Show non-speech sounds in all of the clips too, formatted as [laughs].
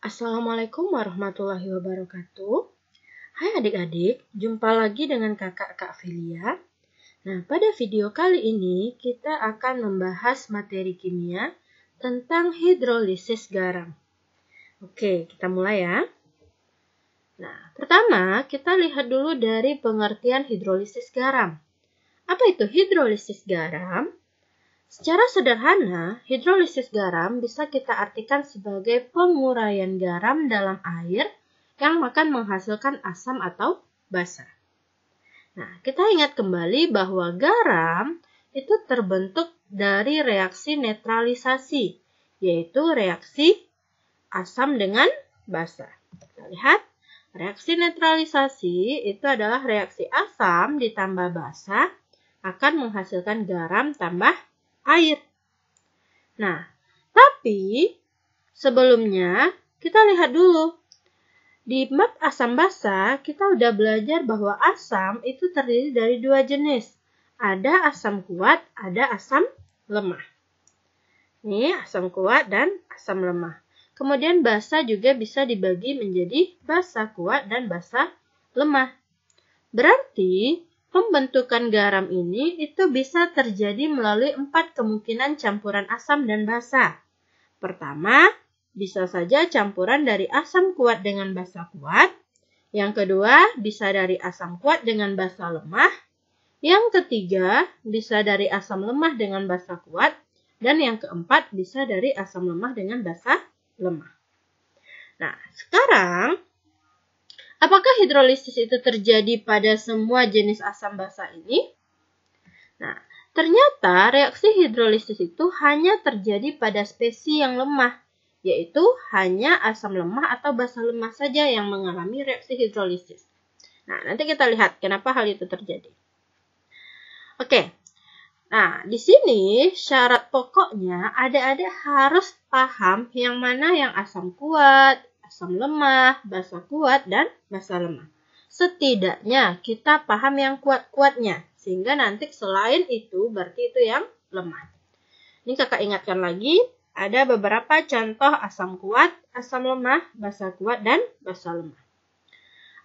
Assalamualaikum warahmatullahi wabarakatuh. Hai adik-adik, jumpa lagi dengan kakak Kak Filia. Nah, pada video kali ini kita akan membahas materi kimia tentang hidrolisis garam. Oke, kita mulai ya. Nah, pertama kita lihat dulu dari pengertian hidrolisis garam. Apa itu hidrolisis garam? Secara sederhana, hidrolisis garam bisa kita artikan sebagai penguraian garam dalam air yang akan menghasilkan asam atau basa. Nah, kita ingat kembali bahwa garam itu terbentuk dari reaksi netralisasi, yaitu reaksi asam dengan basa. Kita lihat, reaksi netralisasi itu adalah reaksi asam ditambah basa akan menghasilkan garam tambah air. Nah, tapi sebelumnya kita lihat dulu. Di map asam basa, kita udah belajar bahwa asam itu terdiri dari dua jenis. Ada asam kuat, ada asam lemah. Ini asam kuat dan asam lemah. Kemudian basa juga bisa dibagi menjadi basa kuat dan basa lemah. Berarti Pembentukan garam ini itu bisa terjadi melalui empat kemungkinan campuran asam dan basa. Pertama, bisa saja campuran dari asam kuat dengan basa kuat. Yang kedua, bisa dari asam kuat dengan basa lemah. Yang ketiga, bisa dari asam lemah dengan basa kuat. Dan yang keempat, bisa dari asam lemah dengan basa lemah. Nah, sekarang Apakah hidrolisis itu terjadi pada semua jenis asam basa ini? Nah, ternyata reaksi hidrolisis itu hanya terjadi pada spesi yang lemah, yaitu hanya asam lemah atau basa lemah saja yang mengalami reaksi hidrolisis. Nah, nanti kita lihat kenapa hal itu terjadi. Oke. Nah, di sini syarat pokoknya adik-adik harus paham yang mana yang asam kuat, asam lemah, basa kuat, dan basa lemah. Setidaknya kita paham yang kuat-kuatnya, sehingga nanti selain itu berarti itu yang lemah. Ini kakak ingatkan lagi, ada beberapa contoh asam kuat, asam lemah, basa kuat, dan basa lemah.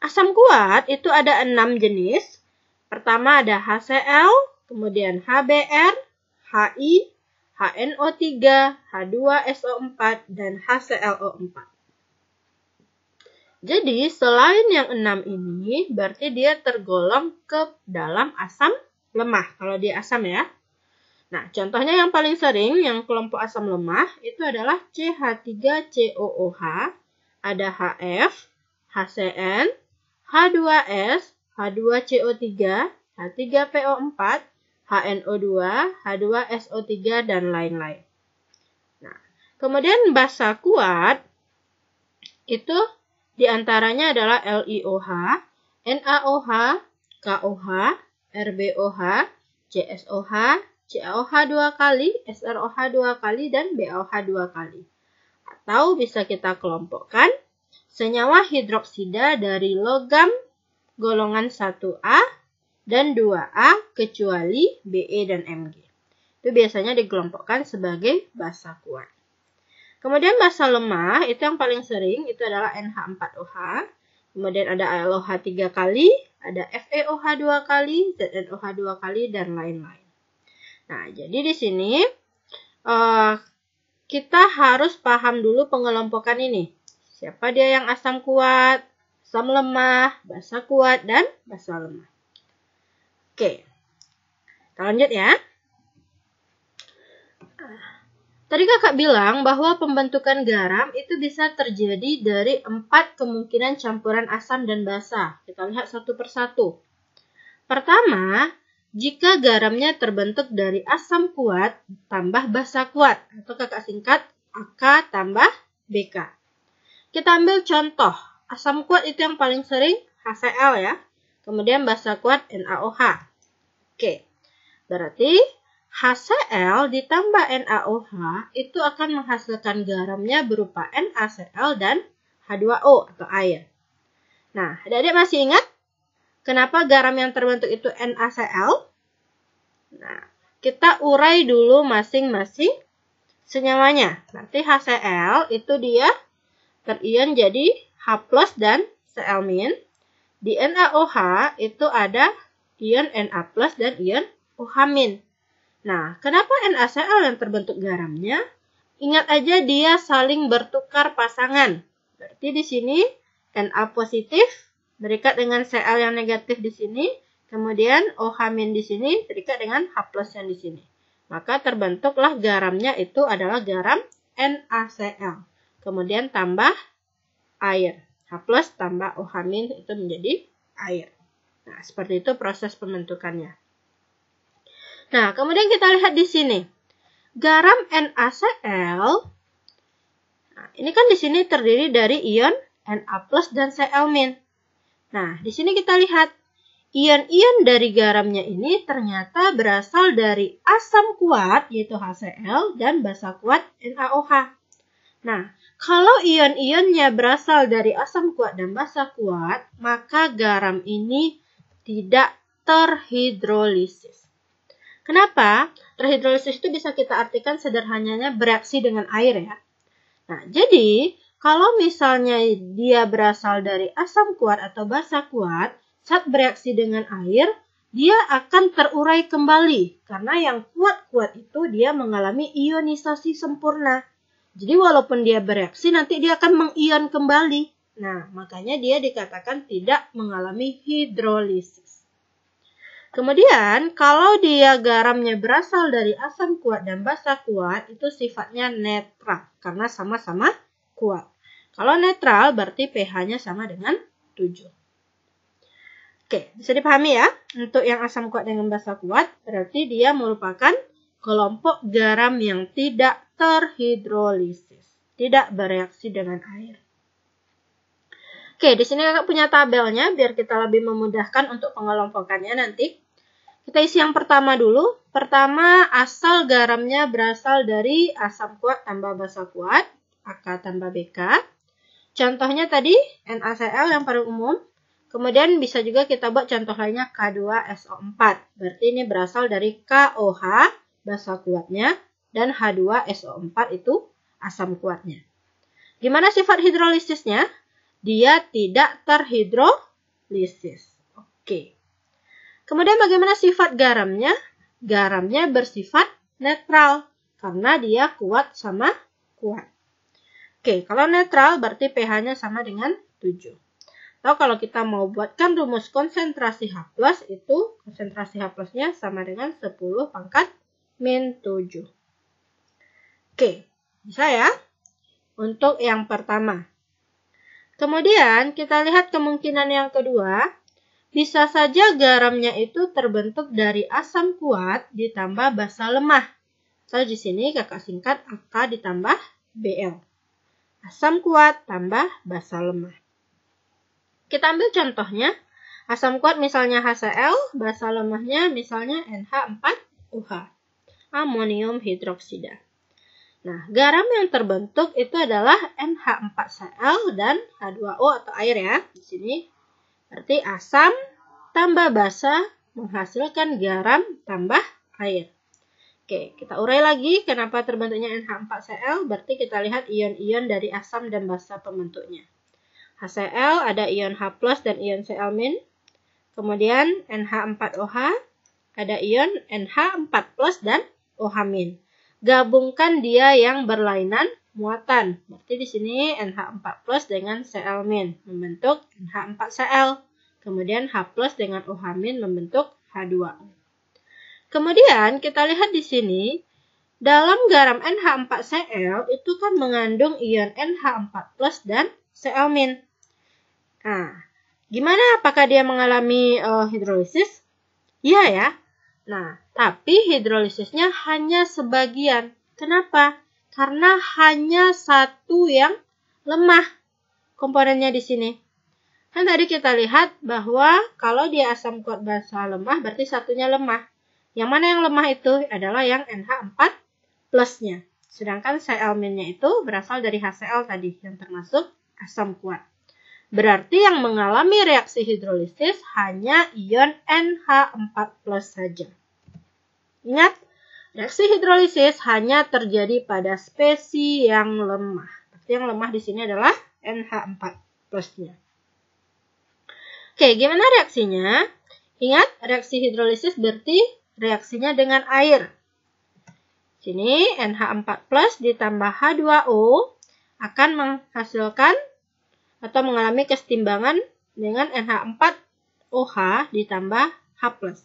Asam kuat itu ada enam jenis. Pertama ada HCl, kemudian HBr, HI, HNO3, H2SO4, dan HClO4. Jadi, selain yang enam ini, berarti dia tergolong ke dalam asam lemah. Kalau dia asam ya. Nah, contohnya yang paling sering, yang kelompok asam lemah, itu adalah CH3COOH, ada HF, HCN, H2S, H2CO3, H3PO4, HNO2, H2SO3, dan lain-lain. Nah, kemudian basa kuat itu di antaranya adalah LIOH, NaOH, KOH, RBOH, CSOH, CaOH dua kali, SROH dua kali, dan BOH dua kali. Atau bisa kita kelompokkan senyawa hidroksida dari logam golongan 1A dan 2A kecuali BE dan MG. Itu biasanya dikelompokkan sebagai basa kuat. Kemudian massa lemah itu yang paling sering itu adalah NH4OH. Kemudian ada ALOH 3 kali, ada FeOH 2 kali, ZNOH 2 kali dan lain-lain. Nah, jadi di sini eh, kita harus paham dulu pengelompokan ini. Siapa dia yang asam kuat, asam lemah, basa kuat dan basa lemah. Oke. Kita lanjut ya. Tadi kakak bilang bahwa pembentukan garam itu bisa terjadi dari empat kemungkinan campuran asam dan basa. Kita lihat satu persatu. Pertama, jika garamnya terbentuk dari asam kuat tambah basa kuat atau kakak singkat AK tambah BK. Kita ambil contoh, asam kuat itu yang paling sering HCl ya. Kemudian basa kuat NaOH. Oke. Berarti HCl ditambah NaOH itu akan menghasilkan garamnya berupa NaCl dan H2O atau air. Nah, adik-adik masih ingat kenapa garam yang terbentuk itu NaCl? Nah, kita urai dulu masing-masing senyawanya. Nanti HCl itu dia terion jadi H+ dan Cl-. Di NaOH itu ada ion Na+ dan ion OH-. Nah, kenapa NaCl yang terbentuk garamnya? Ingat aja dia saling bertukar pasangan. Berarti di sini Na positif berikat dengan Cl yang negatif di sini, kemudian OH- di sini terikat dengan H+ yang di sini. Maka terbentuklah garamnya itu adalah garam NaCl. Kemudian tambah air. H+ tambah OH- itu menjadi air. Nah, seperti itu proses pembentukannya. Nah, kemudian kita lihat di sini. Garam NaCl, nah, ini kan di sini terdiri dari ion Na dan Cl min. Nah, di sini kita lihat ion-ion dari garamnya ini ternyata berasal dari asam kuat yaitu HCl dan basa kuat NaOH. Nah, kalau ion-ionnya berasal dari asam kuat dan basa kuat, maka garam ini tidak terhidrolisis. Kenapa? Terhidrolisis itu bisa kita artikan sederhananya bereaksi dengan air ya. Nah, jadi kalau misalnya dia berasal dari asam kuat atau basa kuat, saat bereaksi dengan air, dia akan terurai kembali karena yang kuat-kuat itu dia mengalami ionisasi sempurna. Jadi walaupun dia bereaksi nanti dia akan mengion kembali. Nah, makanya dia dikatakan tidak mengalami hidrolisis. Kemudian, kalau dia garamnya berasal dari asam kuat dan basa kuat, itu sifatnya netral karena sama-sama kuat. Kalau netral berarti pH-nya sama dengan 7. Oke, bisa dipahami ya? Untuk yang asam kuat dengan basa kuat, berarti dia merupakan kelompok garam yang tidak terhidrolisis, tidak bereaksi dengan air. Oke, di sini kakak punya tabelnya biar kita lebih memudahkan untuk pengelompokannya nanti. Kita isi yang pertama dulu. Pertama, asal garamnya berasal dari asam kuat tambah basa kuat, AK tambah BK. Contohnya tadi NaCl yang paling umum. Kemudian bisa juga kita buat contoh lainnya K2SO4. Berarti ini berasal dari KOH, basa kuatnya, dan H2SO4 itu asam kuatnya. Gimana sifat hidrolisisnya? Dia tidak terhidrolisis. Oke. Okay. Kemudian bagaimana sifat garamnya? Garamnya bersifat netral karena dia kuat sama kuat. Oke, kalau netral berarti pH-nya sama dengan 7. Atau kalau kita mau buatkan rumus konsentrasi H+, itu konsentrasi H+, nya sama dengan 10 pangkat min 7. Oke, bisa ya? Untuk yang pertama. Kemudian kita lihat kemungkinan yang kedua. Bisa saja garamnya itu terbentuk dari asam kuat ditambah basa lemah. Atau di sini kakak singkat AK ditambah BL. Asam kuat tambah basa lemah. Kita ambil contohnya. Asam kuat misalnya HCl, basa lemahnya misalnya nh 4 uh Amonium hidroksida. Nah, garam yang terbentuk itu adalah NH4Cl dan H2O atau air ya. Di sini Berarti asam tambah basa menghasilkan garam tambah air. Oke, kita urai lagi kenapa terbentuknya NH4Cl. Berarti kita lihat ion-ion dari asam dan basa pembentuknya. HCl ada ion H+ dan ion Cl-. Kemudian NH4OH ada ion NH4+ dan OH-. Gabungkan dia yang berlainan muatan. Berarti di sini NH4 plus dengan Cl min membentuk NH4Cl. Kemudian H plus dengan OH min membentuk H2. o Kemudian kita lihat di sini, dalam garam NH4Cl itu kan mengandung ion NH4 plus dan Cl min. Nah, gimana apakah dia mengalami uh, hidrolisis? Iya ya. Nah, tapi hidrolisisnya hanya sebagian. Kenapa? karena hanya satu yang lemah komponennya di sini. Kan tadi kita lihat bahwa kalau dia asam kuat basa lemah berarti satunya lemah. Yang mana yang lemah itu adalah yang NH4 plusnya. Sedangkan Cl minnya itu berasal dari HCl tadi yang termasuk asam kuat. Berarti yang mengalami reaksi hidrolisis hanya ion NH4 plus saja. Ingat, Reaksi hidrolisis hanya terjadi pada spesi yang lemah. Berarti yang lemah di sini adalah NH4 plusnya. Oke, gimana reaksinya? Ingat, reaksi hidrolisis berarti reaksinya dengan air. Sini NH4 plus ditambah H2O akan menghasilkan atau mengalami kesetimbangan dengan NH4OH ditambah H+. plus.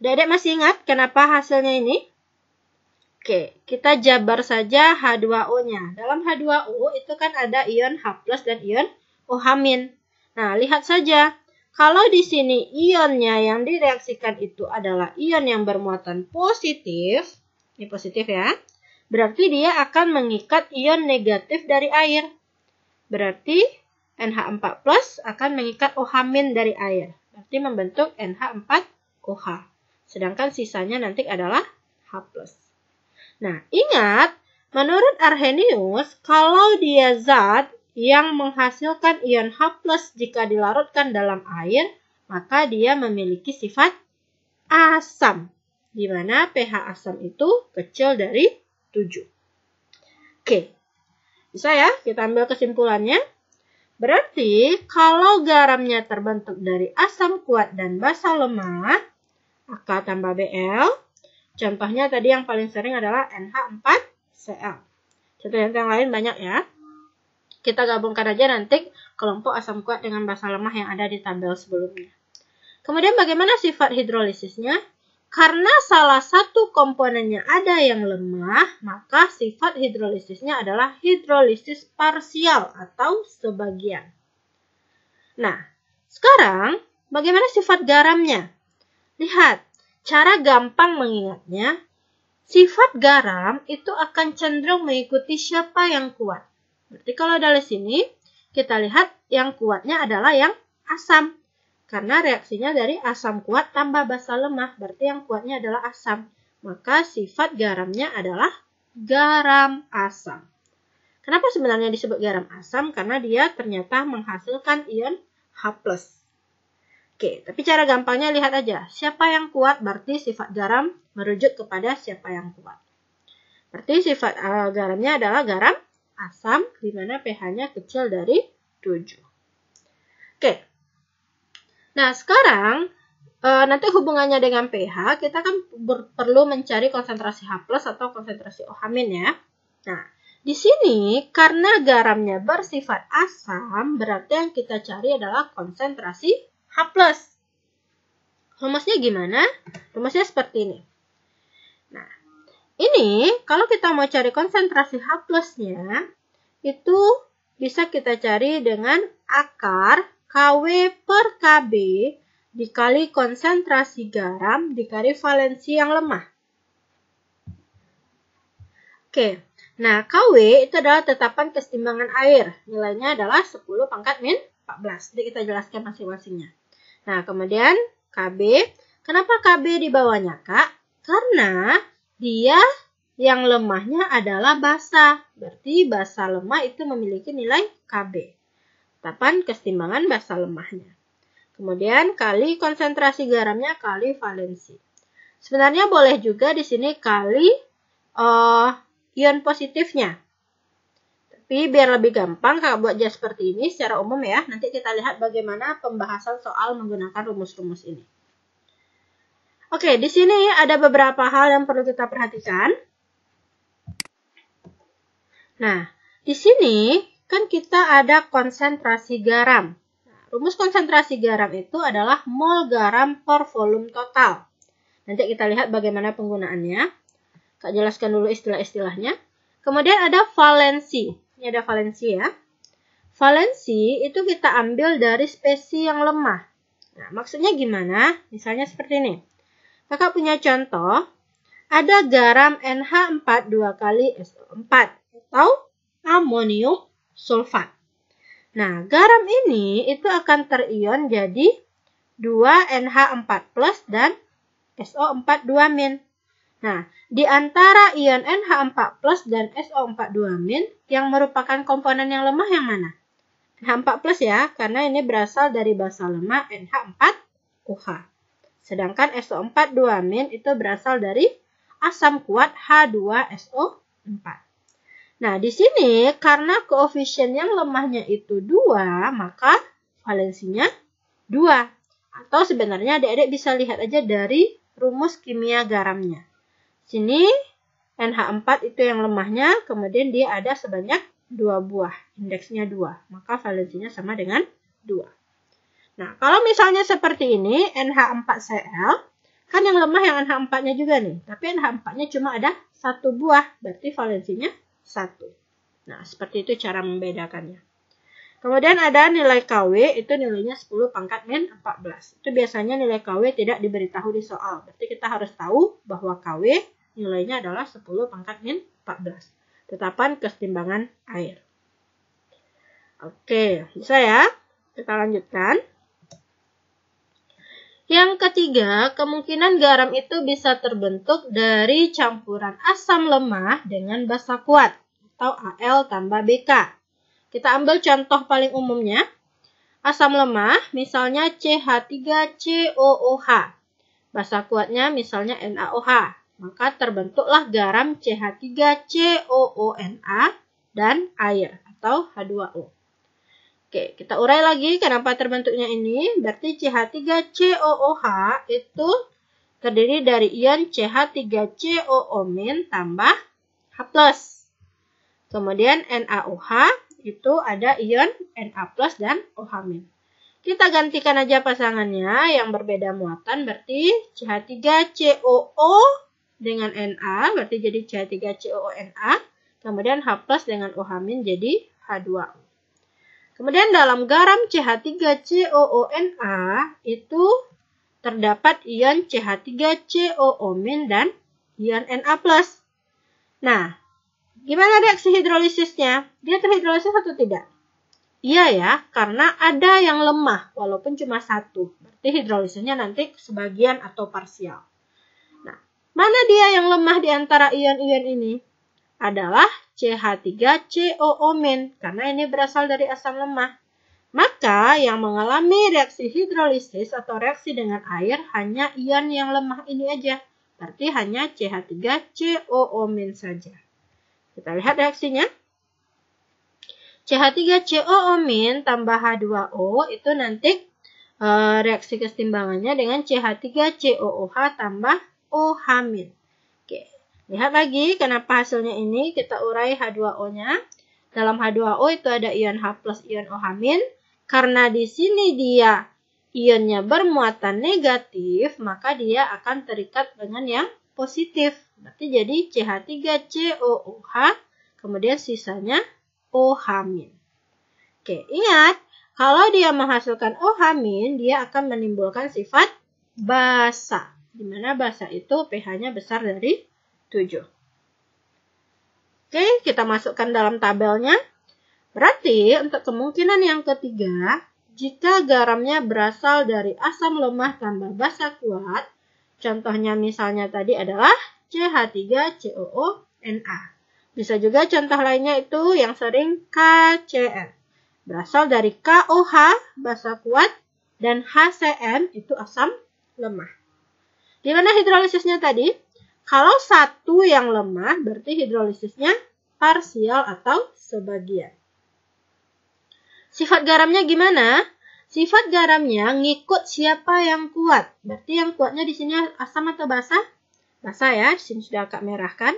masih ingat kenapa hasilnya ini? Oke, kita jabar saja H2O-nya. Dalam H2O itu kan ada ion H+ dan ion OH-. Nah, lihat saja. Kalau di sini ionnya yang direaksikan itu adalah ion yang bermuatan positif, ini positif ya. Berarti dia akan mengikat ion negatif dari air. Berarti NH4+ akan mengikat OH- dari air. Berarti membentuk NH4OH. Sedangkan sisanya nanti adalah H+. Nah, ingat, menurut Arrhenius, kalau dia zat yang menghasilkan ion H+, jika dilarutkan dalam air, maka dia memiliki sifat asam, di mana pH asam itu kecil dari 7. Oke, bisa ya kita ambil kesimpulannya. Berarti kalau garamnya terbentuk dari asam kuat dan basa lemah, maka tambah BL, Contohnya tadi yang paling sering adalah NH4Cl. Contoh yang lain banyak ya. Kita gabungkan aja nanti kelompok asam kuat dengan basa lemah yang ada di tabel sebelumnya. Kemudian bagaimana sifat hidrolisisnya? Karena salah satu komponennya ada yang lemah, maka sifat hidrolisisnya adalah hidrolisis parsial atau sebagian. Nah, sekarang bagaimana sifat garamnya? Lihat, Cara gampang mengingatnya, sifat garam itu akan cenderung mengikuti siapa yang kuat. Berarti kalau dari sini, kita lihat yang kuatnya adalah yang asam. Karena reaksinya dari asam kuat tambah basa lemah, berarti yang kuatnya adalah asam. Maka sifat garamnya adalah garam asam. Kenapa sebenarnya disebut garam asam? Karena dia ternyata menghasilkan ion H+. Oke, tapi cara gampangnya lihat aja. Siapa yang kuat berarti sifat garam merujuk kepada siapa yang kuat. Berarti sifat eh, garamnya adalah garam asam di mana pH-nya kecil dari 7. Oke. Nah, sekarang eh, nanti hubungannya dengan pH, kita kan perlu mencari konsentrasi H+ atau konsentrasi OH- ya. Nah, di sini karena garamnya bersifat asam, berarti yang kita cari adalah konsentrasi H+. Rumusnya gimana? Rumusnya seperti ini. Nah, ini kalau kita mau cari konsentrasi H plusnya, itu bisa kita cari dengan akar KW per KB dikali konsentrasi garam dikali valensi yang lemah. Oke, nah KW itu adalah tetapan keseimbangan air. Nilainya adalah 10 pangkat min 14. Jadi kita jelaskan masing-masingnya. Nah, kemudian KB. Kenapa KB di bawahnya Kak? Karena dia yang lemahnya adalah basa. Berarti basa lemah itu memiliki nilai KB. Tapan kesetimbangan basa lemahnya. Kemudian kali konsentrasi garamnya kali valensi. Sebenarnya boleh juga di sini kali uh, ion positifnya. Tapi biar lebih gampang kakak buat jas seperti ini secara umum ya. Nanti kita lihat bagaimana pembahasan soal menggunakan rumus-rumus ini. Oke, di sini ada beberapa hal yang perlu kita perhatikan. Nah, di sini kan kita ada konsentrasi garam. Nah, rumus konsentrasi garam itu adalah mol garam per volume total. Nanti kita lihat bagaimana penggunaannya. Kak jelaskan dulu istilah-istilahnya. Kemudian ada valensi. Ini ada valensi ya. Valensi itu kita ambil dari spesi yang lemah. Nah, maksudnya gimana? Misalnya seperti ini. Kakak punya contoh, ada garam NH4 2 kali SO4 eh, atau amonium sulfat. Nah, garam ini itu akan terion jadi 2NH4 plus dan SO4 2 min. Nah, di antara ion NH4 dan SO42 yang merupakan komponen yang lemah yang mana? NH4 ya, karena ini berasal dari basa lemah NH4OH. Sedangkan SO42 itu berasal dari asam kuat H2SO4. Nah, di sini karena koefisien yang lemahnya itu 2, maka valensinya 2. Atau sebenarnya adik-adik bisa lihat aja dari rumus kimia garamnya. Sini NH4 itu yang lemahnya, kemudian dia ada sebanyak dua buah, indeksnya dua, maka valensinya sama dengan dua. Nah, kalau misalnya seperti ini, NH4Cl, kan yang lemah yang NH4-nya juga nih, tapi NH4-nya cuma ada satu buah, berarti valensinya satu. Nah, seperti itu cara membedakannya. Kemudian ada nilai KW, itu nilainya 10 pangkat min 14. Itu biasanya nilai KW tidak diberitahu di soal. Berarti kita harus tahu bahwa KW nilainya adalah 10 pangkat min 14. Tetapan kesetimbangan air. Oke, bisa ya? Kita lanjutkan. Yang ketiga, kemungkinan garam itu bisa terbentuk dari campuran asam lemah dengan basa kuat atau Al tambah BK. Kita ambil contoh paling umumnya. Asam lemah misalnya CH3COOH. Basa kuatnya misalnya NaOH. Maka terbentuklah garam CH3COONA dan air atau H2O. Oke, kita urai lagi kenapa terbentuknya ini. Berarti CH3COOH itu terdiri dari ion CH3COO- tambah H+. Kemudian NaOH itu ada ion Na+ dan OH-. Kita gantikan aja pasangannya yang berbeda muatan berarti CH3COO dengan Na, berarti jadi C3COONA. Kemudian H plus dengan OH min jadi H2O. Kemudian dalam garam CH3COONA itu terdapat ion CH3COO- dan ion Na+. Nah, gimana reaksi hidrolisisnya? Dia terhidrolisis atau tidak? Iya ya, karena ada yang lemah walaupun cuma satu. Berarti hidrolisisnya nanti sebagian atau parsial. Mana dia yang lemah di antara ion-ion ini? Adalah CH3COO- karena ini berasal dari asam lemah. Maka yang mengalami reaksi hidrolisis atau reaksi dengan air hanya ion yang lemah ini aja. Berarti hanya CH3COO- saja. Kita lihat reaksinya. CH3COO- tambah H2O itu nanti eh, reaksi kesetimbangannya dengan CH3COOH tambah O oh, hamid. Oke, lihat lagi kenapa hasilnya ini kita urai H2O-nya. Dalam H2O itu ada ion H plus ion O Karena di sini dia ionnya bermuatan negatif, maka dia akan terikat dengan yang positif. Berarti jadi CH3COOH, kemudian sisanya OH-. Oke, ingat, kalau dia menghasilkan OH-, dia akan menimbulkan sifat basa di mana basa itu pH-nya besar dari 7. Oke, kita masukkan dalam tabelnya. Berarti untuk kemungkinan yang ketiga, jika garamnya berasal dari asam lemah tambah basa kuat, contohnya misalnya tadi adalah CH3COONA. Bisa juga contoh lainnya itu yang sering KCN. Berasal dari KOH, basa kuat, dan HCN itu asam lemah. Di mana hidrolisisnya tadi? Kalau satu yang lemah, berarti hidrolisisnya parsial atau sebagian. Sifat garamnya gimana? Sifat garamnya ngikut siapa yang kuat. Berarti yang kuatnya di sini asam atau basah? Basah ya, di sini sudah agak merah kan?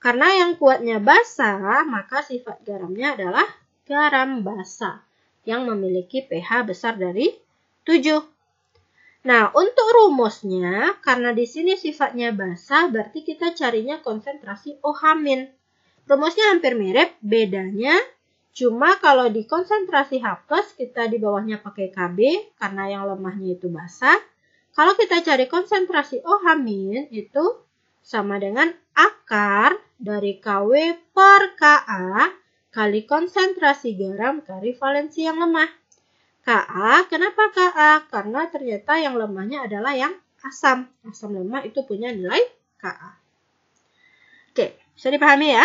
Karena yang kuatnya basah, maka sifat garamnya adalah garam basah yang memiliki pH besar dari 7. Nah, untuk rumusnya, karena di sini sifatnya basah, berarti kita carinya konsentrasi ohamin. Rumusnya hampir mirip, bedanya cuma kalau di konsentrasi H+, kita di bawahnya pakai KB, karena yang lemahnya itu basah. Kalau kita cari konsentrasi ohamin, itu sama dengan akar dari KW per KA kali konsentrasi garam kali valensi yang lemah. Ka, kenapa Ka? Karena ternyata yang lemahnya adalah yang asam. Asam lemah itu punya nilai Ka. Oke, bisa dipahami ya?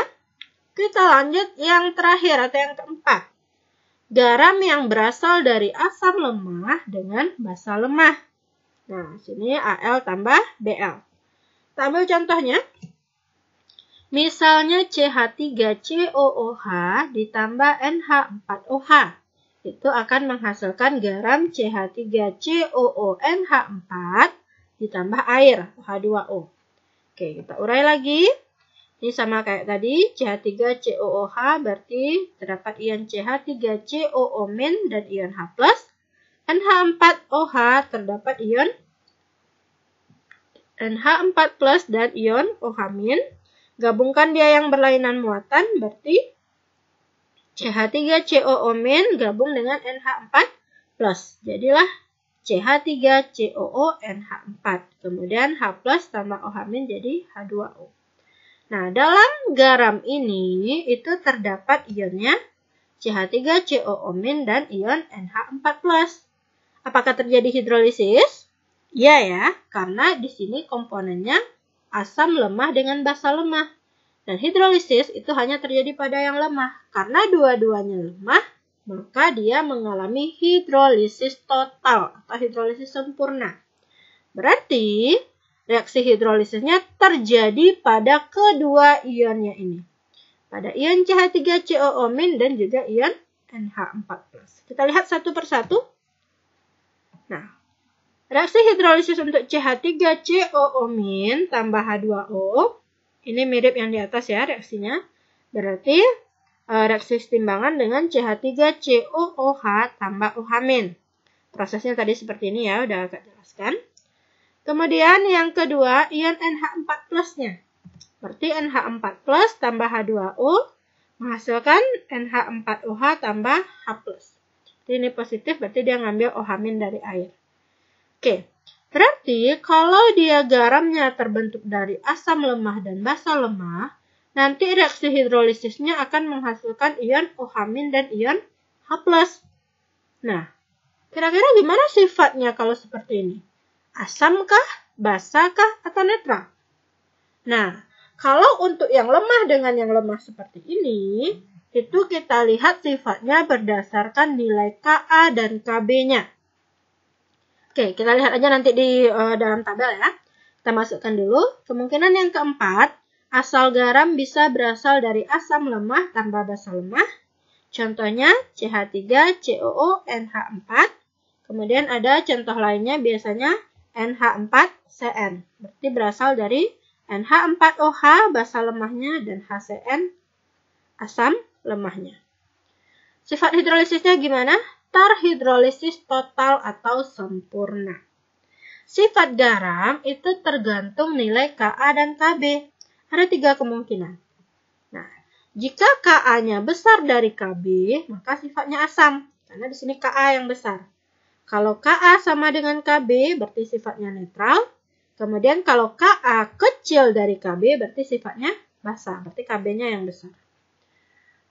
Kita lanjut yang terakhir atau yang keempat. Garam yang berasal dari asam lemah dengan basa lemah. Nah, sini AL tambah BL. Kita ambil contohnya. Misalnya CH3COOH ditambah NH4OH itu akan menghasilkan garam CH3COONH4 ditambah air H2O. Oke, kita urai lagi. Ini sama kayak tadi, CH3COOH berarti terdapat ion CH3COO- dan ion H+. NH4OH terdapat ion NH4+ dan ion OH-. Gabungkan dia yang berlainan muatan berarti CH3COO- gabung dengan NH4+. Jadilah CH3COO NH4. Kemudian H+ tambah OH- jadi H2O. Nah, dalam garam ini itu terdapat ionnya CH3COO- dan ion NH4+. Apakah terjadi hidrolisis? Iya ya, karena di sini komponennya asam lemah dengan basa lemah. Dan hidrolisis itu hanya terjadi pada yang lemah. Karena dua-duanya lemah, maka dia mengalami hidrolisis total atau hidrolisis sempurna. Berarti reaksi hidrolisisnya terjadi pada kedua ionnya ini. Pada ion CH3COO- dan juga ion NH4+. Kita lihat satu persatu. Nah, reaksi hidrolisis untuk CH3COO- tambah H2O ini mirip yang di atas ya reaksinya. Berarti eh, reaksi setimbangan dengan CH3COOH tambah OH-. Prosesnya tadi seperti ini ya, udah agak jelaskan. Kemudian yang kedua, ion NH4 plusnya. Berarti NH4 plus tambah H2O menghasilkan NH4OH tambah H+. Jadi ini positif, berarti dia ngambil OH- dari air. Oke, Berarti kalau dia garamnya terbentuk dari asam lemah dan basa lemah, nanti reaksi hidrolisisnya akan menghasilkan ion OH- dan ion H+. Nah, kira-kira gimana sifatnya kalau seperti ini? Asamkah, basakah, atau netral? Nah, kalau untuk yang lemah dengan yang lemah seperti ini, itu kita lihat sifatnya berdasarkan nilai Ka dan Kb-nya. Oke, kita lihat aja nanti di uh, dalam tabel ya. Kita masukkan dulu. Kemungkinan yang keempat, asal garam bisa berasal dari asam lemah tanpa basa lemah. Contohnya CH3, COO, NH4. Kemudian ada contoh lainnya biasanya NH4CN. Berarti berasal dari NH4OH basa lemahnya dan HCN asam lemahnya. Sifat hidrolisisnya gimana? hidrolisis total atau sempurna. Sifat garam itu tergantung nilai Ka dan Kb. Ada tiga kemungkinan. Nah, jika Ka-nya besar dari Kb, maka sifatnya asam. Karena di sini Ka yang besar. Kalau Ka sama dengan Kb, berarti sifatnya netral. Kemudian kalau Ka kecil dari Kb, berarti sifatnya basah. Berarti Kb-nya yang besar.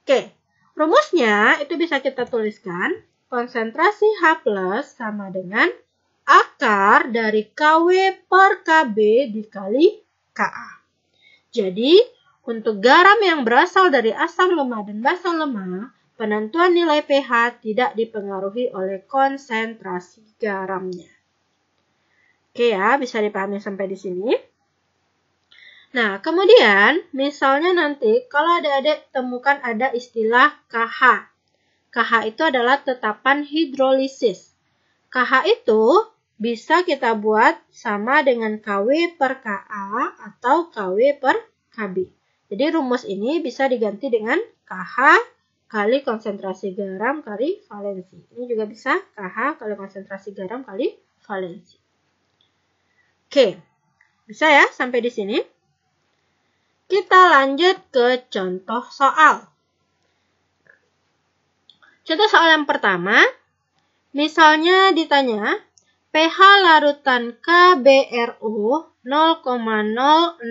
Oke, rumusnya itu bisa kita tuliskan konsentrasi H+, sama dengan akar dari KW per KB dikali KA. Jadi, untuk garam yang berasal dari asam lemah dan basa lemah, penentuan nilai pH tidak dipengaruhi oleh konsentrasi garamnya. Oke ya, bisa dipahami sampai di sini. Nah, kemudian misalnya nanti kalau ada adik temukan ada istilah KH KH itu adalah tetapan hidrolisis. KH itu bisa kita buat sama dengan KW per KA atau KW per KB. Jadi rumus ini bisa diganti dengan KH kali konsentrasi garam kali valensi. Ini juga bisa KH kali konsentrasi garam kali valensi. Oke, bisa ya sampai di sini. Kita lanjut ke contoh soal. Contoh soal yang pertama, misalnya ditanya, pH larutan KBRO 0,064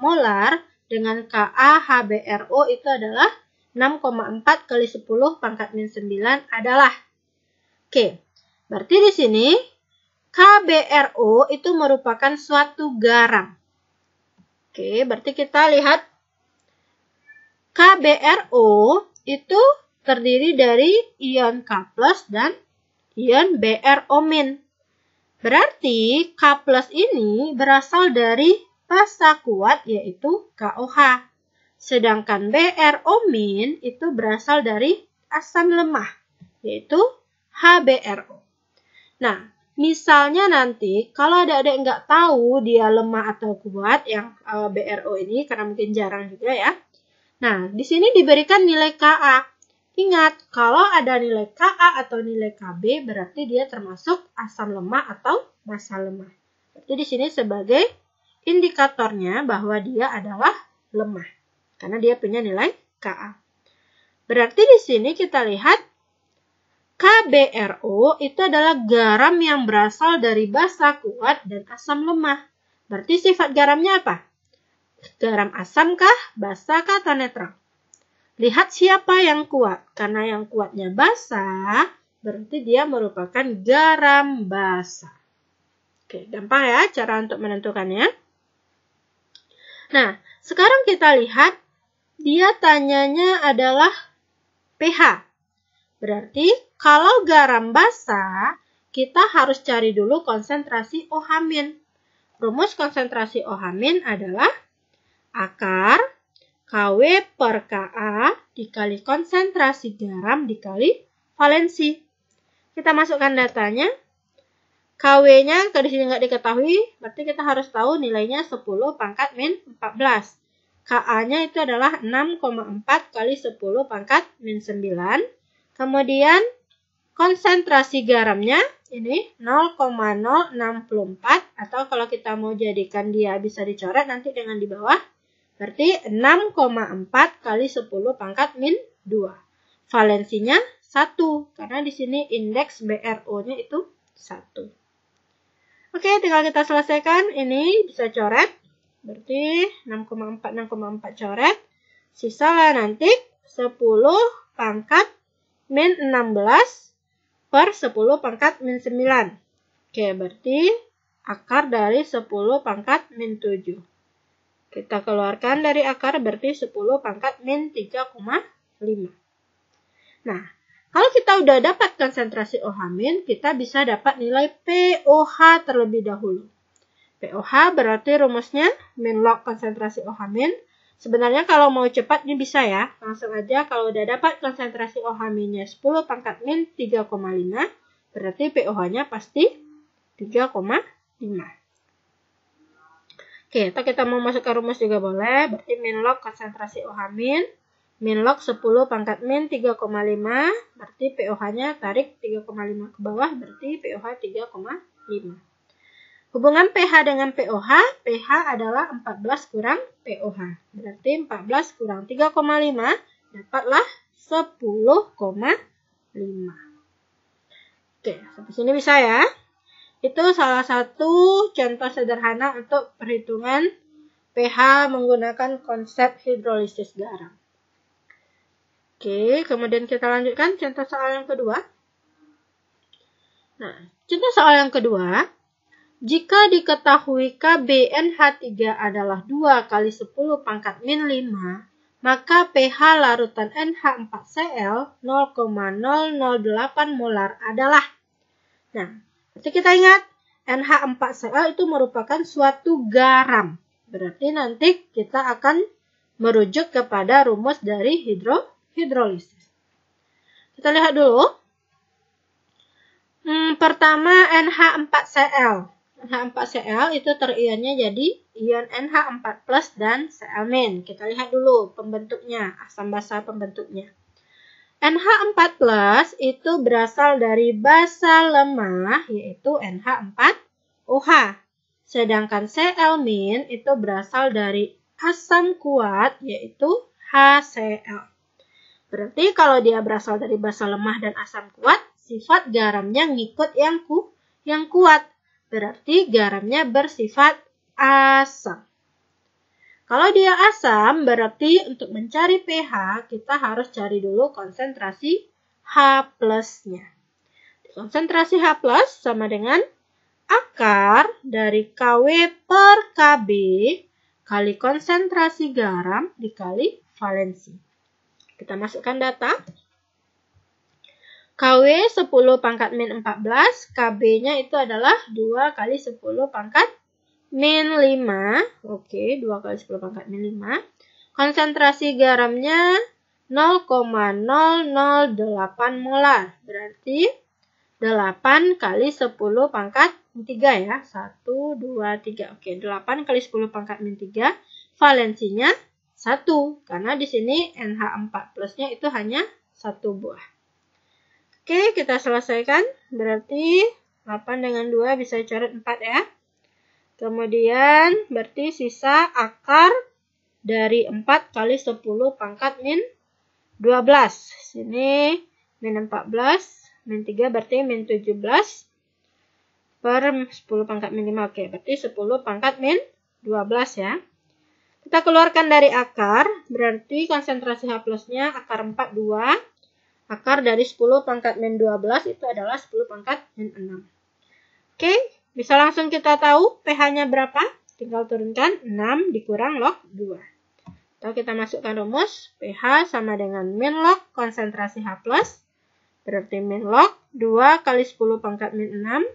molar dengan KAHBRO itu adalah 6,4 kali 10 pangkat min 9 adalah. Oke, berarti di sini KBRO itu merupakan suatu garam. Oke, berarti kita lihat KBRO itu terdiri dari ion K+ dan ion BrO-. Berarti K+ ini berasal dari pasta kuat yaitu KOH. Sedangkan BrO- itu berasal dari asam lemah yaitu HBRO. Nah, misalnya nanti kalau ada adik nggak tahu dia lemah atau kuat yang eh, BRO ini karena mungkin jarang juga ya. Nah, di sini diberikan nilai KA Ingat, kalau ada nilai KA atau nilai KB berarti dia termasuk asam lemah atau massa lemah. Jadi di sini sebagai indikatornya bahwa dia adalah lemah karena dia punya nilai KA. Berarti di sini kita lihat KBRO itu adalah garam yang berasal dari basa kuat dan asam lemah. Berarti sifat garamnya apa? Garam asam kah, basa kah, atau netral? Lihat siapa yang kuat. Karena yang kuatnya basah, berarti dia merupakan garam basah. Oke, gampang ya cara untuk menentukannya. Nah, sekarang kita lihat dia tanyanya adalah pH. Berarti kalau garam basah, kita harus cari dulu konsentrasi OH-. Rumus konsentrasi OH- adalah akar KW per KA dikali konsentrasi garam dikali valensi. Kita masukkan datanya. KW-nya ke di sini nggak diketahui, berarti kita harus tahu nilainya 10 pangkat min 14. KA-nya itu adalah 6,4 kali 10 pangkat min 9. Kemudian konsentrasi garamnya ini 0,064 atau kalau kita mau jadikan dia bisa dicoret nanti dengan di bawah Berarti 6,4 kali 10 pangkat min 2. Valensinya 1, karena di sini indeks BRO-nya itu 1. Oke, tinggal kita selesaikan. Ini bisa coret. Berarti 6,4, 6,4 coret. Sisalah nanti 10 pangkat min 16 per 10 pangkat min 9. Oke, berarti akar dari 10 pangkat min 7. Kita keluarkan dari akar berarti 10 pangkat min 3,5. Nah, kalau kita udah dapat konsentrasi OH min, kita bisa dapat nilai POH terlebih dahulu. POH berarti rumusnya min log konsentrasi OH min. Sebenarnya kalau mau cepat ini bisa ya. Langsung aja kalau udah dapat konsentrasi OH minnya 10 pangkat min 3,5, berarti POH-nya pasti 3,5. Oke, atau kita mau masuk ke rumus juga boleh. Berarti min log konsentrasi OH min. Min log 10 pangkat min 3,5. Berarti POH-nya tarik 3,5 ke bawah. Berarti POH 3,5. Hubungan pH dengan POH, pH adalah 14 kurang POH. Berarti 14 kurang 3,5 dapatlah 10,5. Oke, sampai sini bisa ya. Itu salah satu contoh sederhana untuk perhitungan pH menggunakan konsep hidrolisis garam. Oke, kemudian kita lanjutkan contoh soal yang kedua. Nah, contoh soal yang kedua, jika diketahui KBNH3 adalah 2 kali 10 pangkat min 5, maka pH larutan NH4Cl 0,008 molar adalah. Nah, Berarti kita ingat NH4Cl eh, itu merupakan suatu garam. Berarti nanti kita akan merujuk kepada rumus dari hidro hidrolisis. Kita lihat dulu. Hmm, pertama NH4Cl. NH4Cl itu teriannya jadi ion NH4+ dan Cl-. Kita lihat dulu pembentuknya, asam basa pembentuknya. NH4 plus itu berasal dari basa lemah yaitu NH4OH. Sedangkan Cl min itu berasal dari asam kuat yaitu HCl. Berarti kalau dia berasal dari basa lemah dan asam kuat, sifat garamnya ngikut yang ku, yang kuat. Berarti garamnya bersifat asam. Kalau dia asam, berarti untuk mencari pH, kita harus cari dulu konsentrasi H plusnya. Konsentrasi H plus sama dengan akar dari KW per KB kali konsentrasi garam dikali valensi. Kita masukkan data. KW 10 pangkat min 14, KB-nya itu adalah 2 kali 10 pangkat min 5. Oke, 2 kali 10 pangkat min 5. Konsentrasi garamnya 0,008 molar. Berarti 8 kali 10 pangkat 3 ya. 1, 2, 3. Oke, 8 kali 10 pangkat min 3. Ya. Valensinya 1. Karena di sini NH4 plusnya itu hanya 1 buah. Oke, kita selesaikan. Berarti 8 dengan 2 bisa coret 4 ya. Kemudian berarti sisa akar dari 4 kali 10 pangkat min 12. Sini min 14, min 3 berarti min 17 per 10 pangkat min 5. Oke, berarti 10 pangkat min 12 ya. Kita keluarkan dari akar, berarti konsentrasi H plusnya akar 4, 2. Akar dari 10 pangkat min 12 itu adalah 10 pangkat min 6. Oke, bisa langsung kita tahu pH-nya berapa? Tinggal turunkan 6 dikurang log 2. Lalu kita masukkan rumus pH sama dengan min log konsentrasi H+. Berarti min log 2 kali 10 pangkat min 6.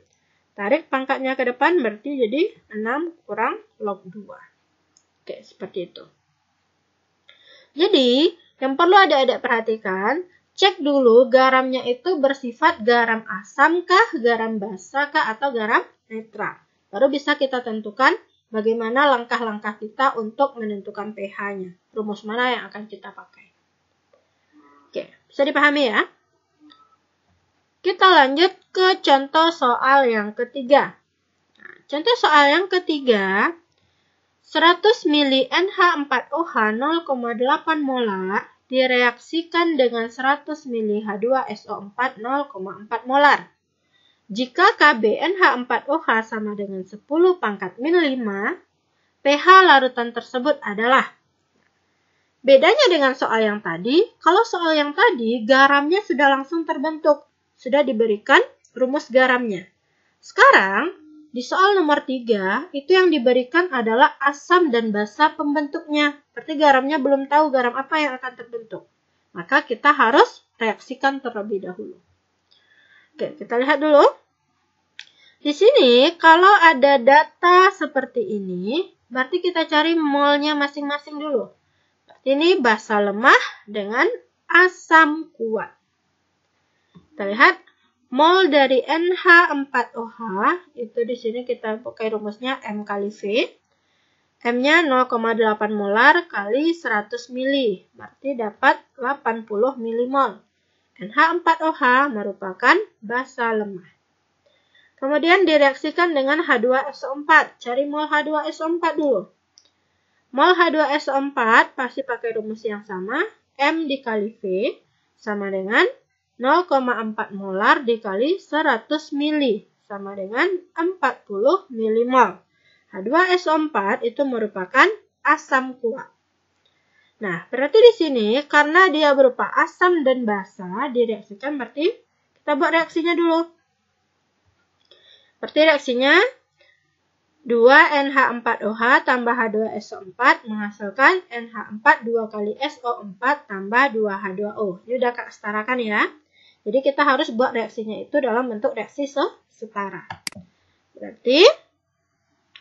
Tarik pangkatnya ke depan berarti jadi 6 kurang log 2. Oke, seperti itu. Jadi, yang perlu ada-ada perhatikan, cek dulu garamnya itu bersifat garam asam kah, garam basah kah, atau garam netra. Baru bisa kita tentukan bagaimana langkah-langkah kita untuk menentukan pH-nya. Rumus mana yang akan kita pakai. Oke, bisa dipahami ya? Kita lanjut ke contoh soal yang ketiga. Nah, contoh soal yang ketiga, 100 ml NH4OH 0,8 molar direaksikan dengan 100 ml H2SO4 0,4 molar. Jika KBNH4OH sama dengan 10 pangkat min 5, pH larutan tersebut adalah Bedanya dengan soal yang tadi, kalau soal yang tadi garamnya sudah langsung terbentuk, sudah diberikan rumus garamnya. Sekarang, di soal nomor 3, itu yang diberikan adalah asam dan basa pembentuknya. Berarti garamnya belum tahu garam apa yang akan terbentuk. Maka kita harus reaksikan terlebih dahulu. Oke, kita lihat dulu. Di sini, kalau ada data seperti ini, berarti kita cari molnya masing-masing dulu. ini basa lemah dengan asam kuat. Kita lihat, mol dari NH4OH, itu di sini kita pakai rumusnya M kali V. M-nya 0,8 molar kali 100 mili, berarti dapat 80 milimol. NH4OH merupakan basa lemah. Kemudian direaksikan dengan H2SO4. Cari mol H2SO4 dulu. Mol H2SO4 pasti pakai rumus yang sama. M dikali V sama dengan 0,4 molar dikali 100 mili sama dengan 40 milimol. H2SO4 itu merupakan asam kuat. Nah, berarti di sini karena dia berupa asam dan basa direaksikan berarti kita buat reaksinya dulu. Berarti reaksinya 2NH4OH tambah H2SO4 menghasilkan NH4 2 kali SO4 tambah 2H2O. Ini udah kak setarakan ya. Jadi kita harus buat reaksinya itu dalam bentuk reaksi setara. Berarti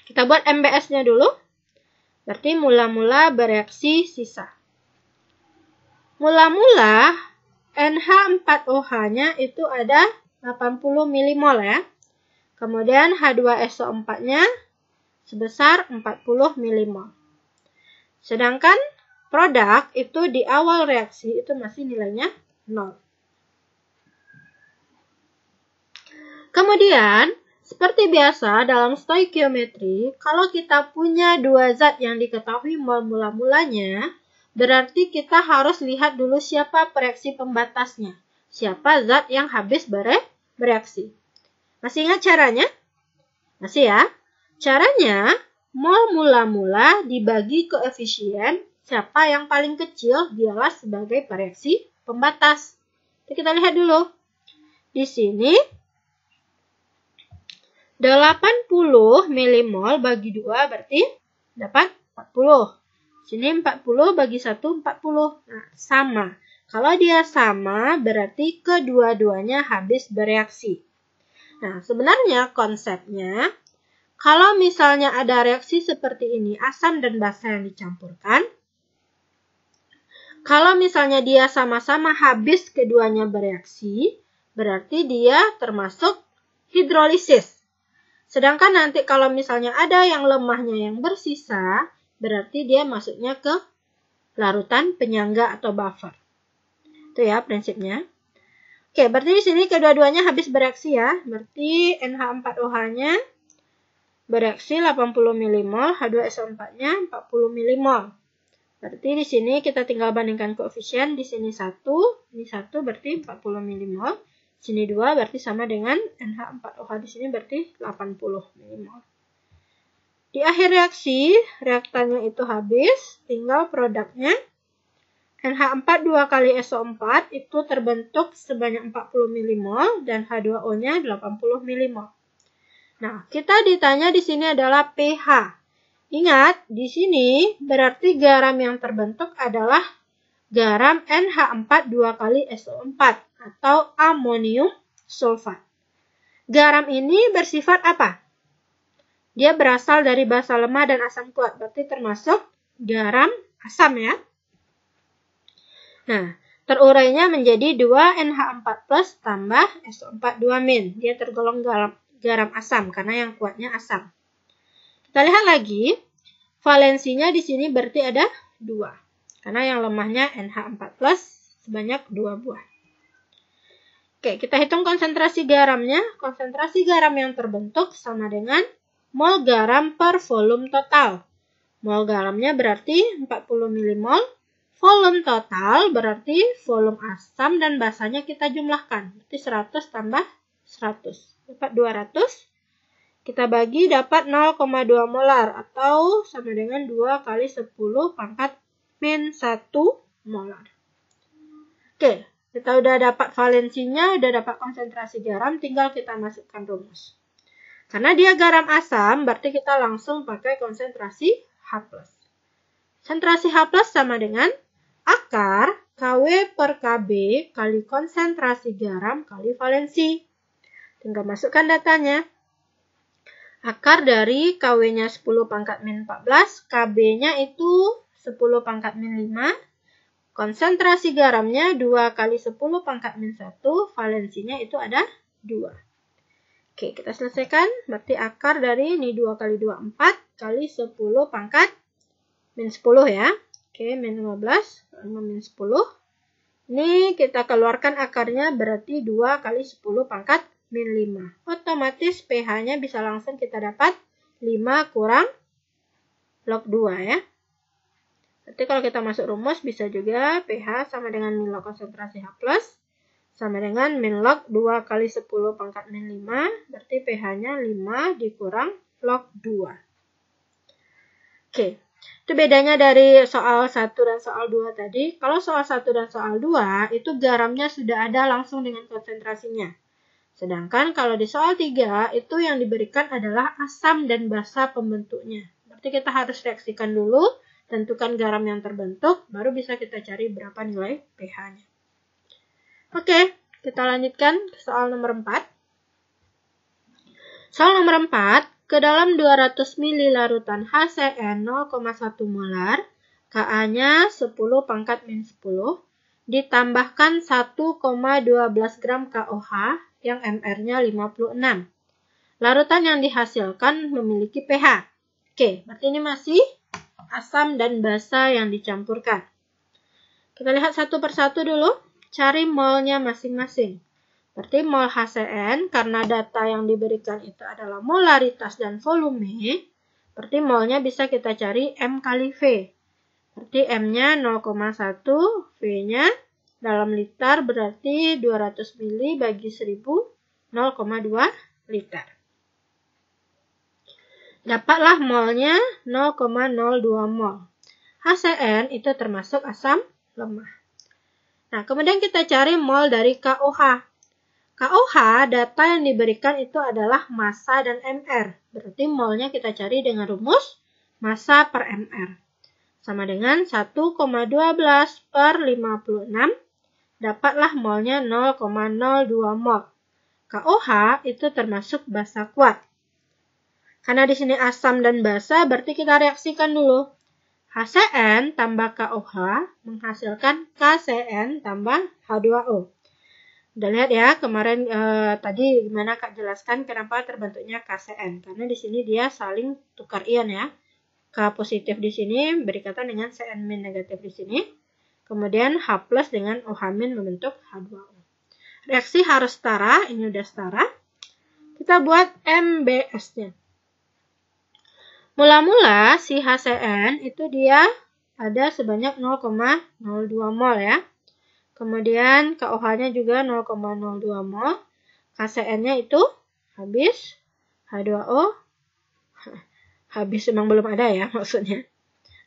kita buat MBS-nya dulu. Berarti mula-mula bereaksi sisa. Mula-mula NH4OH-nya itu ada 80 milimol ya. Kemudian H2SO4-nya sebesar 40 milimol. Sedangkan produk itu di awal reaksi itu masih nilainya 0. Kemudian seperti biasa, dalam stoikiometri, kalau kita punya dua zat yang diketahui mula-mulanya, berarti kita harus lihat dulu siapa pereaksi pembatasnya. Siapa zat yang habis bere bereaksi. Masih ingat caranya? Masih ya? Caranya, mol mula-mula dibagi koefisien, siapa yang paling kecil dialah sebagai pereaksi pembatas. Jadi kita lihat dulu. Di sini 80 milimol bagi 2 berarti dapat 40. Sini 40 bagi 1 40. Nah, sama. Kalau dia sama berarti kedua-duanya habis bereaksi. Nah, sebenarnya konsepnya kalau misalnya ada reaksi seperti ini, asam dan basa yang dicampurkan, kalau misalnya dia sama-sama habis keduanya bereaksi, berarti dia termasuk hidrolisis. Sedangkan nanti kalau misalnya ada yang lemahnya yang bersisa, berarti dia masuknya ke larutan penyangga atau buffer. Itu ya prinsipnya. Oke, berarti di sini kedua-duanya habis bereaksi ya. Berarti NH4OH-nya bereaksi 80 milimol, H2SO4-nya 40 milimol. Berarti di sini kita tinggal bandingkan koefisien, di sini 1, ini 1 berarti 40 milimol sini 2 berarti sama dengan NH4OH di sini berarti 80 minimal. Di akhir reaksi, reaktannya itu habis, tinggal produknya nh 42 kali SO4 itu terbentuk sebanyak 40 milimol dan H2O-nya 80 milimol. Nah, kita ditanya di sini adalah pH. Ingat, di sini berarti garam yang terbentuk adalah garam nh 42 kali SO4 atau amonium sulfat. Garam ini bersifat apa? Dia berasal dari basa lemah dan asam kuat, berarti termasuk garam asam ya. Nah, terurainya menjadi 2NH4 plus tambah SO4 2 min. Dia tergolong garam, garam asam karena yang kuatnya asam. Kita lihat lagi, valensinya di sini berarti ada 2. Karena yang lemahnya NH4 plus sebanyak 2 buah. Oke, kita hitung konsentrasi garamnya. Konsentrasi garam yang terbentuk sama dengan mol garam per volume total. Mol garamnya berarti 40 milimol. Volume total berarti volume asam dan basahnya kita jumlahkan. Berarti 100 tambah 100. Dapat 200. Kita bagi dapat 0,2 molar atau sama dengan 2 kali 10 pangkat min 1 molar. Oke, kita udah dapat valensinya, udah dapat konsentrasi garam, tinggal kita masukkan rumus. Karena dia garam asam, berarti kita langsung pakai konsentrasi H+. Konsentrasi H+, sama dengan akar KW per KB kali konsentrasi garam kali valensi. Tinggal masukkan datanya. Akar dari KW-nya 10 pangkat min 14, KB-nya itu 10 pangkat min 5, Konsentrasi garamnya 2 kali 10 pangkat min 1, valensinya itu ada 2. Oke, kita selesaikan. Berarti akar dari ini 2 kali 2, 4 kali 10 pangkat min 10 ya. Oke, min 15, 5 min 10. Ini kita keluarkan akarnya berarti 2 kali 10 pangkat min 5. Otomatis pH-nya bisa langsung kita dapat 5 kurang log 2 ya. Berarti kalau kita masuk rumus bisa juga pH sama dengan min log konsentrasi H+, sama dengan min log 2 kali 10 pangkat min 5, berarti pH-nya 5 dikurang log 2. Oke, itu bedanya dari soal 1 dan soal 2 tadi. Kalau soal 1 dan soal 2, itu garamnya sudah ada langsung dengan konsentrasinya. Sedangkan kalau di soal 3, itu yang diberikan adalah asam dan basa pembentuknya. Berarti kita harus reaksikan dulu Tentukan garam yang terbentuk, baru bisa kita cari berapa nilai pH-nya. Oke, kita lanjutkan ke soal nomor 4. Soal nomor 4, ke dalam 200 ml larutan HCN 0,1 molar, KA-nya 10 pangkat min 10, ditambahkan 1,12 gram KOH yang MR-nya 56. Larutan yang dihasilkan memiliki pH. Oke, berarti ini masih asam dan basa yang dicampurkan. Kita lihat satu persatu dulu, cari molnya masing-masing. Berarti mol HCN karena data yang diberikan itu adalah molaritas dan volume, berarti molnya bisa kita cari M kali V. Berarti M-nya 0,1, V-nya dalam liter berarti 200 mili bagi 1000, 0,2 liter. Dapatlah molnya 0,02 mol. HCN itu termasuk asam lemah. Nah, kemudian kita cari mol dari KOH. KOH, data yang diberikan itu adalah massa dan MR. Berarti molnya kita cari dengan rumus massa per MR. Sama dengan 1,12 per 56, dapatlah molnya 0,02 mol. KOH itu termasuk basa kuat. Karena di sini asam dan basa, berarti kita reaksikan dulu. HCN tambah KOH menghasilkan KCN tambah H2O. Udah lihat ya, kemarin eh, tadi gimana Kak jelaskan kenapa terbentuknya KCN. Karena di sini dia saling tukar ion ya. K positif di sini berikatan dengan CN- negatif di sini. Kemudian H plus dengan OH- membentuk H2O. Reaksi harus setara, ini udah setara. Kita buat MBS-nya. Mula-mula si HCN itu dia ada sebanyak 0,02 mol ya. Kemudian KOH-nya juga 0,02 mol. KCN-nya itu habis H2O [laughs] habis emang belum ada ya [laughs] maksudnya.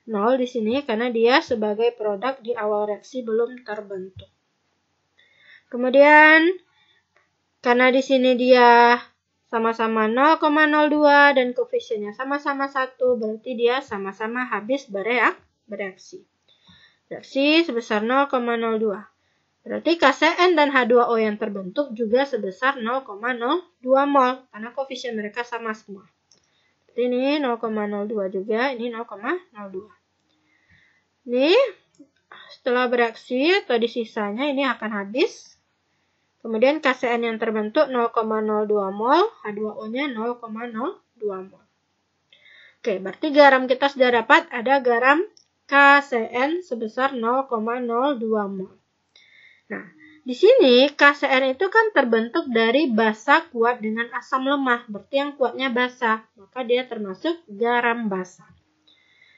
0 di sini karena dia sebagai produk di awal reaksi belum terbentuk. Kemudian karena di sini dia sama-sama 0,02 dan koefisiennya sama-sama 1, berarti dia sama-sama habis bereak, bereaksi. Bereaksi sebesar 0,02. Berarti KCN dan H2O yang terbentuk juga sebesar 0,02 mol, karena koefisien mereka sama semua. Berarti ini 0,02 juga, ini 0,02. nih setelah bereaksi, atau sisanya ini akan habis Kemudian KCN yang terbentuk 0,02 mol, H2O-nya 0,02 mol. Oke, berarti garam kita sudah dapat ada garam KCN sebesar 0,02 mol. Nah, di sini KCN itu kan terbentuk dari basa kuat dengan asam lemah, berarti yang kuatnya basa, maka dia termasuk garam basa.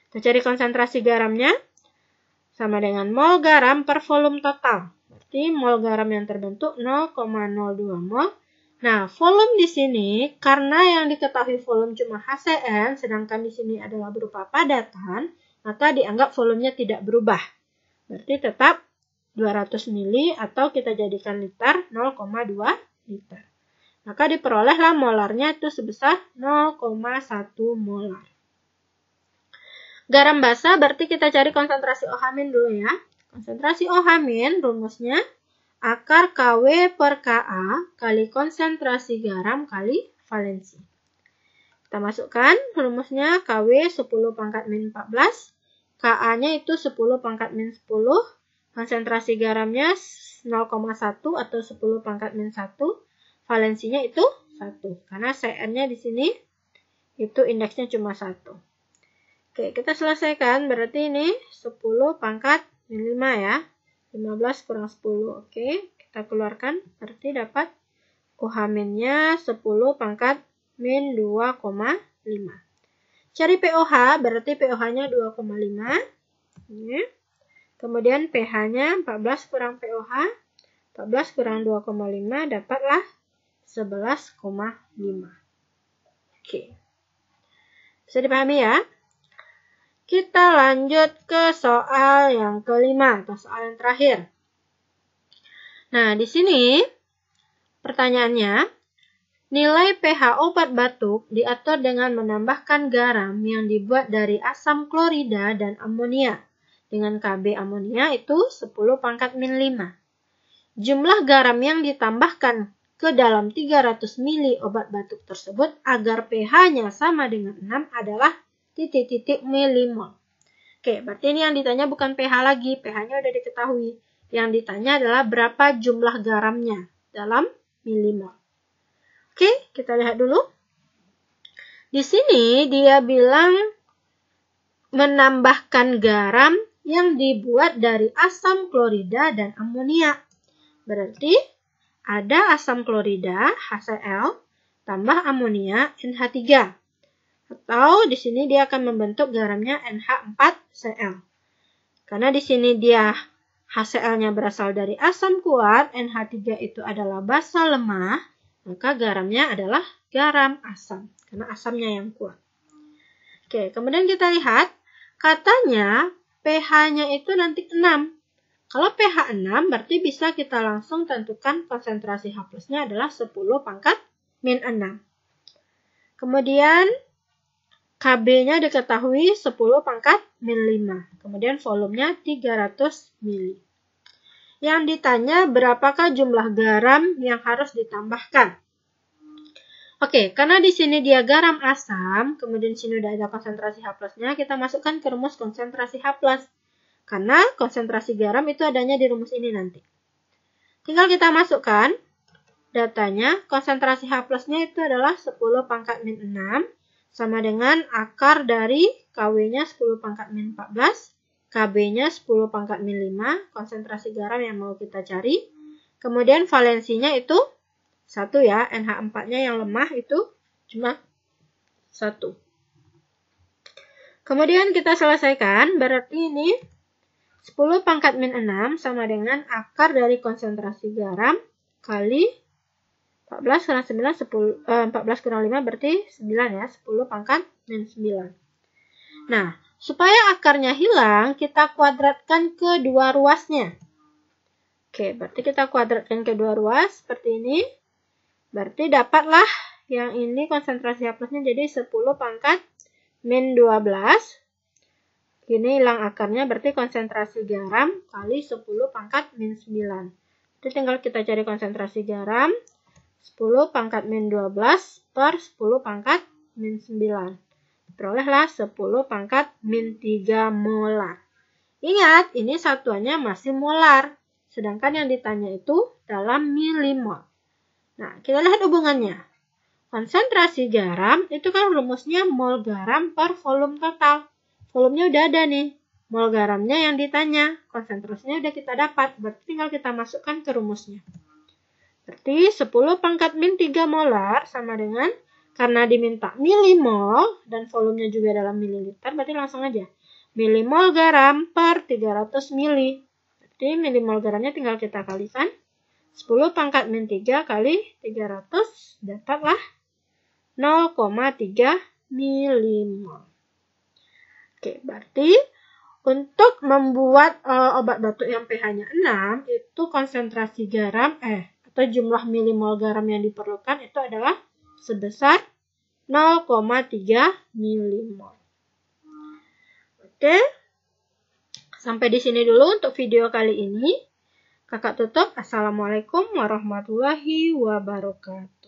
Kita cari konsentrasi garamnya sama dengan mol garam per volume total berarti mol garam yang terbentuk 0,02 mol. Nah, volume di sini karena yang diketahui volume cuma HCN, sedangkan di sini adalah berupa padatan, maka dianggap volumenya tidak berubah. Berarti tetap 200 ml atau kita jadikan liter 0,2 liter. Maka diperolehlah molarnya itu sebesar 0,1 molar. Garam basa berarti kita cari konsentrasi OH- dulu ya. Konsentrasi OH- rumusnya akar KW per KA kali konsentrasi garam kali valensi. Kita masukkan rumusnya KW 10 pangkat min 14, KA-nya itu 10 pangkat min 10, konsentrasi garamnya 0,1 atau 10 pangkat min 1, valensinya itu 1. Karena CN-nya di sini itu indeksnya cuma 1. Oke, kita selesaikan. Berarti ini 10 pangkat ini 5 ya. 15 kurang 10. Oke, kita keluarkan. Berarti dapat UH minnya 10 pangkat min 2,5. Cari POH, berarti POH-nya 2,5. Kemudian PH-nya 14 kurang POH. 14 kurang 2,5 dapatlah 11,5. Oke. Bisa dipahami ya? Kita lanjut ke soal yang kelima atau soal yang terakhir. Nah, di sini pertanyaannya, nilai pH obat batuk diatur dengan menambahkan garam yang dibuat dari asam klorida dan amonia. Dengan KB amonia itu 10 pangkat min 5. Jumlah garam yang ditambahkan ke dalam 300 ml obat batuk tersebut agar pH-nya sama dengan 6 adalah titik titik milimol. Oke, berarti ini yang ditanya bukan pH lagi, pH-nya udah diketahui. Yang ditanya adalah berapa jumlah garamnya dalam milimol. Oke, kita lihat dulu. Di sini dia bilang menambahkan garam yang dibuat dari asam klorida dan amonia. Berarti ada asam klorida HCl tambah amonia NH3 atau di sini dia akan membentuk garamnya NH4Cl. Karena di sini dia HCl-nya berasal dari asam kuat, NH3 itu adalah basa lemah, maka garamnya adalah garam asam, karena asamnya yang kuat. Oke, kemudian kita lihat, katanya pH-nya itu nanti 6. Kalau pH 6, berarti bisa kita langsung tentukan konsentrasi H+-nya adalah 10 pangkat min 6. Kemudian KB-nya diketahui 10 pangkat min 5. Kemudian volumenya 300 mili. Yang ditanya berapakah jumlah garam yang harus ditambahkan? Oke, karena di sini dia garam asam, kemudian di sini udah ada konsentrasi H -nya, kita masukkan ke rumus konsentrasi H Karena konsentrasi garam itu adanya di rumus ini nanti. Tinggal kita masukkan datanya, konsentrasi H -nya itu adalah 10 pangkat min 6, sama dengan akar dari KW-nya 10 pangkat min 14, KB-nya 10 pangkat min 5, konsentrasi garam yang mau kita cari. Kemudian valensinya itu 1 ya, NH4-nya yang lemah itu cuma 1. Kemudian kita selesaikan, berarti ini 10 pangkat min 6 sama dengan akar dari konsentrasi garam kali 14 eh, kurang 9, 10, eh, 14 kurang 5 berarti 9 ya, 10 pangkat minus 9. Nah, supaya akarnya hilang, kita kuadratkan kedua ruasnya. Oke, berarti kita kuadratkan kedua ruas seperti ini. Berarti dapatlah yang ini konsentrasi hapusnya jadi 10 pangkat min 12. Ini hilang akarnya berarti konsentrasi garam kali 10 pangkat min 9. Jadi tinggal kita cari konsentrasi garam. 10 pangkat min 12 per 10 pangkat min 9. Perolehlah 10 pangkat min 3 molar. Ingat, ini satuannya masih molar. Sedangkan yang ditanya itu dalam milimol. Nah, kita lihat hubungannya. Konsentrasi garam itu kan rumusnya mol garam per volume total. Volumenya udah ada nih. Mol garamnya yang ditanya, konsentrasinya udah kita dapat, berarti tinggal kita masukkan ke rumusnya. Berarti 10 pangkat min 3 molar sama dengan karena diminta milimol dan volumenya juga dalam mililiter berarti langsung aja milimol garam per 300 mili. Berarti milimol garamnya tinggal kita kalikan 10 pangkat min 3 kali 300 dapatlah 0,3 milimol. Oke, berarti untuk membuat e, obat batuk yang pH-nya 6 itu konsentrasi garam eh atau jumlah milimol garam yang diperlukan itu adalah sebesar 0,3 milimol. Oke, sampai di sini dulu untuk video kali ini. Kakak tutup. Assalamualaikum warahmatullahi wabarakatuh.